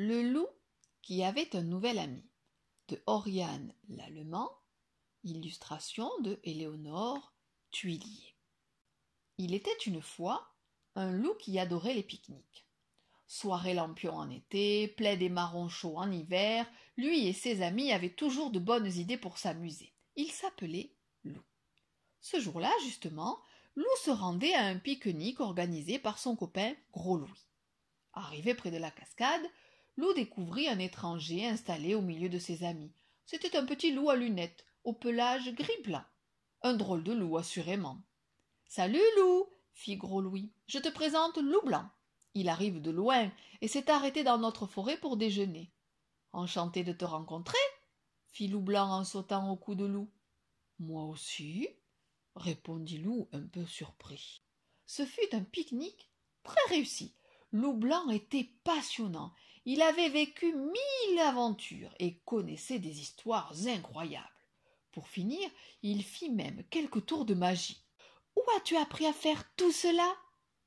Le loup qui avait un nouvel ami de Oriane l'Allemand, illustration de Éléonore Tuilier. Il était une fois un loup qui adorait les pique-niques. Soirée lampion en été, plaie des marrons chauds en hiver, lui et ses amis avaient toujours de bonnes idées pour s'amuser. Il s'appelait Loup. Ce jour-là, justement, Loup se rendait à un pique-nique organisé par son copain Gros Louis. Arrivé près de la cascade, loup découvrit un étranger installé au milieu de ses amis. C'était un petit loup à lunettes, au pelage gris blanc. Un drôle de loup, assurément. Salut, loup fit Gros Louis. Je te présente Loup Blanc. Il arrive de loin et s'est arrêté dans notre forêt pour déjeuner. Enchanté de te rencontrer, fit Loup Blanc en sautant au cou de Loup. Moi aussi, répondit Loup un peu surpris. Ce fut un pique-nique très réussi. Loup Blanc était passionnant il avait vécu mille aventures et connaissait des histoires incroyables. Pour finir, il fit même quelques tours de magie. Où as-tu appris à faire tout cela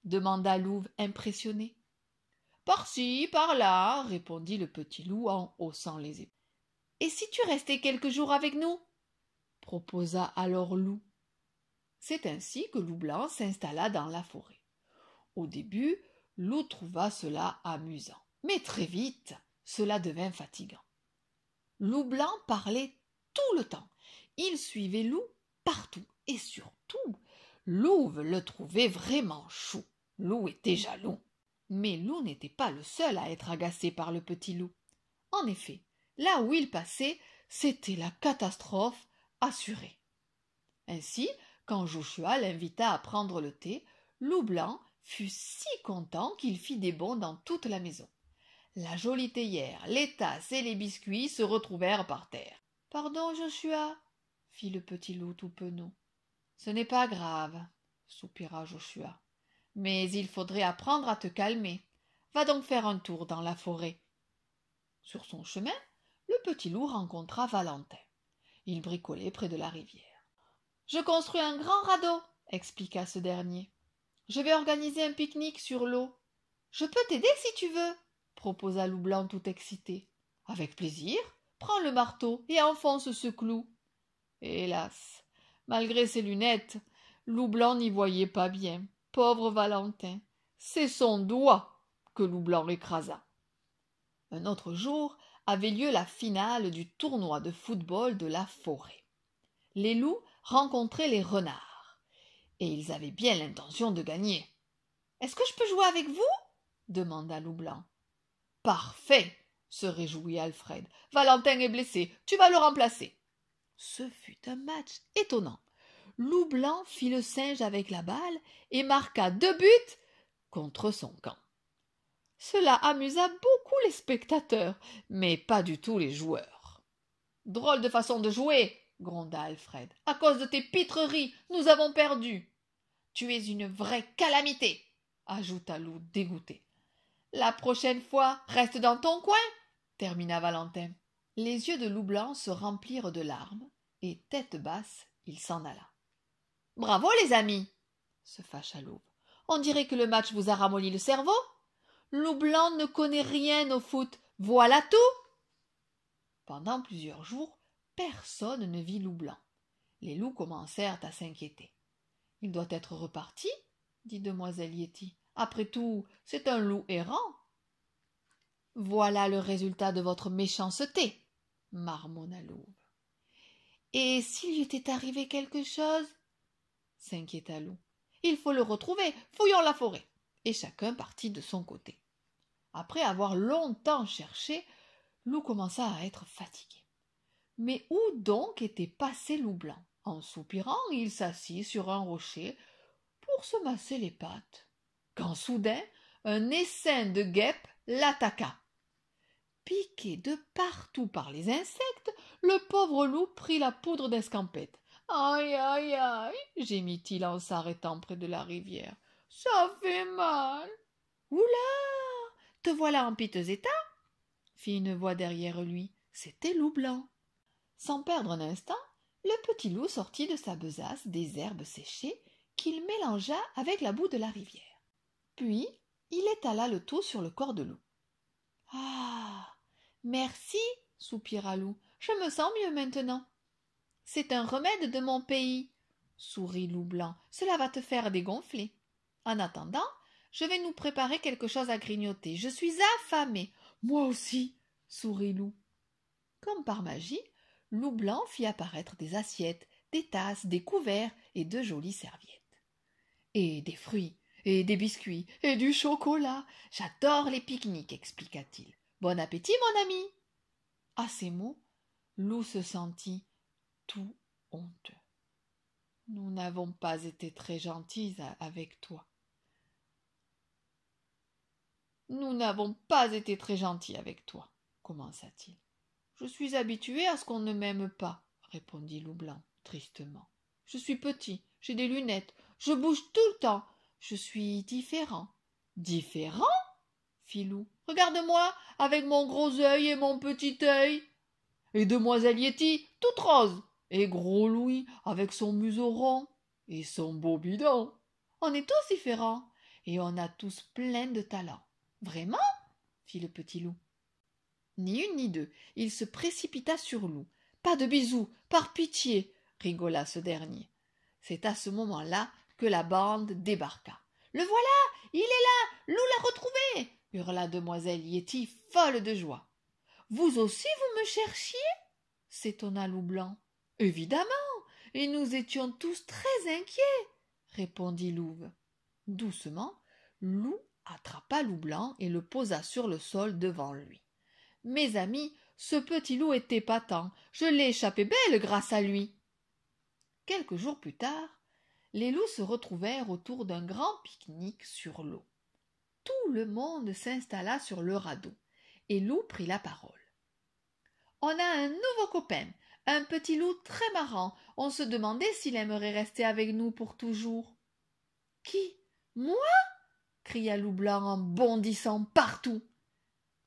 demanda Louve impressionné. Par-ci, par-là, répondit le petit loup en haussant les épaules. Et si tu restais quelques jours avec nous proposa alors Loup. C'est ainsi que Loup Blanc s'installa dans la forêt. Au début, Loup trouva cela amusant. Mais très vite, cela devint fatigant. Loup Blanc parlait tout le temps. Il suivait Loup partout et surtout, Louve le trouvait vraiment chou. Loup était jaloux. Mais Loup n'était pas le seul à être agacé par le petit loup. En effet, là où il passait, c'était la catastrophe assurée. Ainsi, quand Joshua l'invita à prendre le thé, Loup Blanc fut si content qu'il fit des bonds dans toute la maison. La jolie théière, les tasses et les biscuits se retrouvèrent par terre. Pardon, Joshua, fit le petit loup tout penaud. Ce n'est pas grave, soupira Joshua. Mais il faudrait apprendre à te calmer. Va donc faire un tour dans la forêt. Sur son chemin, le petit loup rencontra Valentin. Il bricolait près de la rivière. Je construis un grand radeau, expliqua ce dernier. Je vais organiser un pique-nique sur l'eau. Je peux t'aider si tu veux, proposa Loup tout excité. Avec plaisir. Prends le marteau et enfonce ce clou. Hélas. Malgré ses lunettes, Loup Blanc n'y voyait pas bien. Pauvre Valentin. C'est son doigt que Loup Blanc écrasa. Un autre jour avait lieu la finale du tournoi de football de la forêt. Les loups rencontraient les renards, et ils avaient bien l'intention de gagner. Est-ce que je peux jouer avec vous demanda Loup Blanc. Parfait. se réjouit Alfred. Valentin est blessé. Tu vas le remplacer. Ce fut un match étonnant. Loup Blanc fit le singe avec la balle et marqua deux buts contre son camp. Cela amusa beaucoup les spectateurs, mais pas du tout les joueurs. Drôle de façon de jouer, gronda Alfred. À cause de tes pitreries, nous avons perdu. Tu es une vraie calamité, ajouta Loup dégoûté. La prochaine fois, reste dans ton coin, termina Valentin. Les yeux de Loup Blanc se remplirent de larmes, et tête basse, il s'en alla. Bravo, les amis se fâcha Loup. On dirait que le match vous a ramolli le cerveau. Loup Blanc ne connaît rien au foot, voilà tout. Pendant plusieurs jours, personne ne vit Loup Blanc. Les loups commencèrent à s'inquiéter. Il doit être reparti, dit demoiselle Yeti. Après tout, c'est un loup errant. Voilà le résultat de votre méchanceté, marmonna Loup. Et s'il lui était arrivé quelque chose s'inquiéta Loup. Il faut le retrouver, fouillons la forêt. Et chacun partit de son côté. Après avoir longtemps cherché, Loup commença à être fatigué. Mais où donc était passé Loup Blanc En soupirant, il s'assit sur un rocher pour se masser les pattes quand soudain un essaim de guêpes l'attaqua. Piqué de partout par les insectes, le pauvre loup prit la poudre d'escampette. Aïe, aïe, aïe, gémit-il en s'arrêtant près de la rivière. Ça fait mal. Oula Te voilà en piteux état fit une voix derrière lui. C'était loup blanc. Sans perdre un instant, le petit loup sortit de sa besace des herbes séchées qu'il mélangea avec la boue de la rivière. Puis il étala le tout sur le corps de loup. Ah. Merci, soupira loup, je me sens mieux maintenant. C'est un remède de mon pays, sourit loup blanc, cela va te faire dégonfler. En attendant, je vais nous préparer quelque chose à grignoter. Je suis affamé. Moi aussi, sourit loup. Comme par magie, loup blanc fit apparaître des assiettes, des tasses, des couverts et de jolies serviettes. Et des fruits, et des biscuits, et du chocolat. J'adore les pique-niques, expliqua-t-il. Bon appétit, mon ami. À ces mots, loup se sentit tout honteux. Nous n'avons pas été très gentils avec toi. Nous n'avons pas été très gentils avec toi, commença-t-il. Je suis habitué à ce qu'on ne m'aime pas, répondit Loup Blanc, tristement. Je suis petit, j'ai des lunettes, je bouge tout le temps, je suis différent. Différent? fit Loup. Regarde-moi, avec mon gros œil et mon petit œil. Et demoiselle Yeti, toute rose. Et gros Louis, avec son museau rond. Et son beau bidon. On est tous différents. Et on a tous plein de talents. Vraiment? fit le petit loup. Ni une ni deux. Il se précipita sur loup. Pas de bisous, par pitié, rigola ce dernier. C'est à ce moment-là que la bande débarqua. Le voilà. Il est là. Lou l'a retrouvé. hurla demoiselle Yeti, folle de joie. Vous aussi vous me cherchiez? s'étonna Loup Blanc. Évidemment. Et nous étions tous très inquiets, répondit Louve. Doucement, Loup attrapa Loup Blanc et le posa sur le sol devant lui. Mes amis, ce petit loup était patent. Je l'ai échappé belle grâce à lui. Quelques jours plus tard, les loups se retrouvèrent autour d'un grand pique-nique sur l'eau. Tout le monde s'installa sur le radeau, et Loup prit la parole. On a un nouveau copain, un petit loup très marrant. On se demandait s'il aimerait rester avec nous pour toujours. Qui Moi cria Loup Blanc en bondissant partout.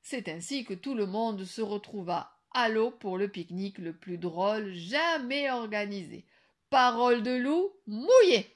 C'est ainsi que tout le monde se retrouva à l'eau pour le pique-nique le plus drôle jamais organisé, Parole de loup mouillé.